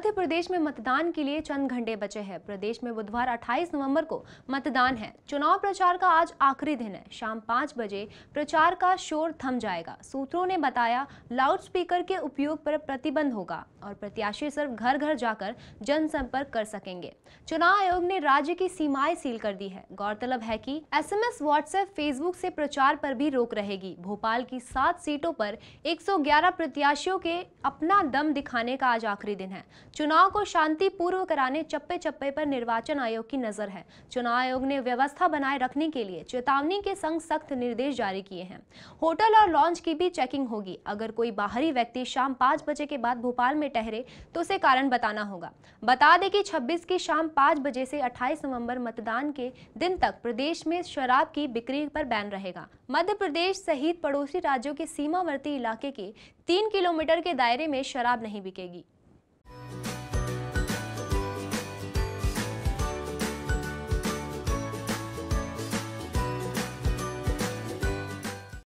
मध्य प्रदेश में मतदान के लिए चंद घंटे बचे हैं प्रदेश में बुधवार 28 नवंबर को मतदान है चुनाव प्रचार का आज आखिरी दिन है शाम पाँच बजे प्रचार का शोर थम जाएगा सूत्रों ने बताया लाउडस्पीकर के उपयोग पर प्रतिबंध होगा और प्रत्याशी सिर्फ घर घर जाकर जनसंपर्क कर सकेंगे चुनाव आयोग ने राज्य की सीमाएं सील कर दी है गौरतलब है की एस व्हाट्सएप फेसबुक से प्रचार पर भी रोक रहेगी भोपाल की सात सीटों पर एक प्रत्याशियों के अपना दम दिखाने का आज आखिरी दिन है चुनाव को शांतिपूर्व कराने चप्पे चप्पे पर निर्वाचन आयोग की नजर है चुनाव आयोग ने व्यवस्था बनाए रखने के लिए चेतावनी के संग सख्त निर्देश जारी किए हैं होटल और लॉन्च की भी चेकिंग होगी अगर कोई बाहरी व्यक्ति शाम पाँच बजे के बाद भोपाल में ठहरे तो उसे कारण बताना होगा बता दें कि छब्बीस की शाम पाँच बजे से अट्ठाईस नवम्बर मतदान के दिन तक प्रदेश में शराब की बिक्री पर बैन रहेगा मध्य प्रदेश सहित पड़ोसी राज्यों के सीमावर्ती इलाके के तीन किलोमीटर के दायरे में शराब नहीं बिकेगी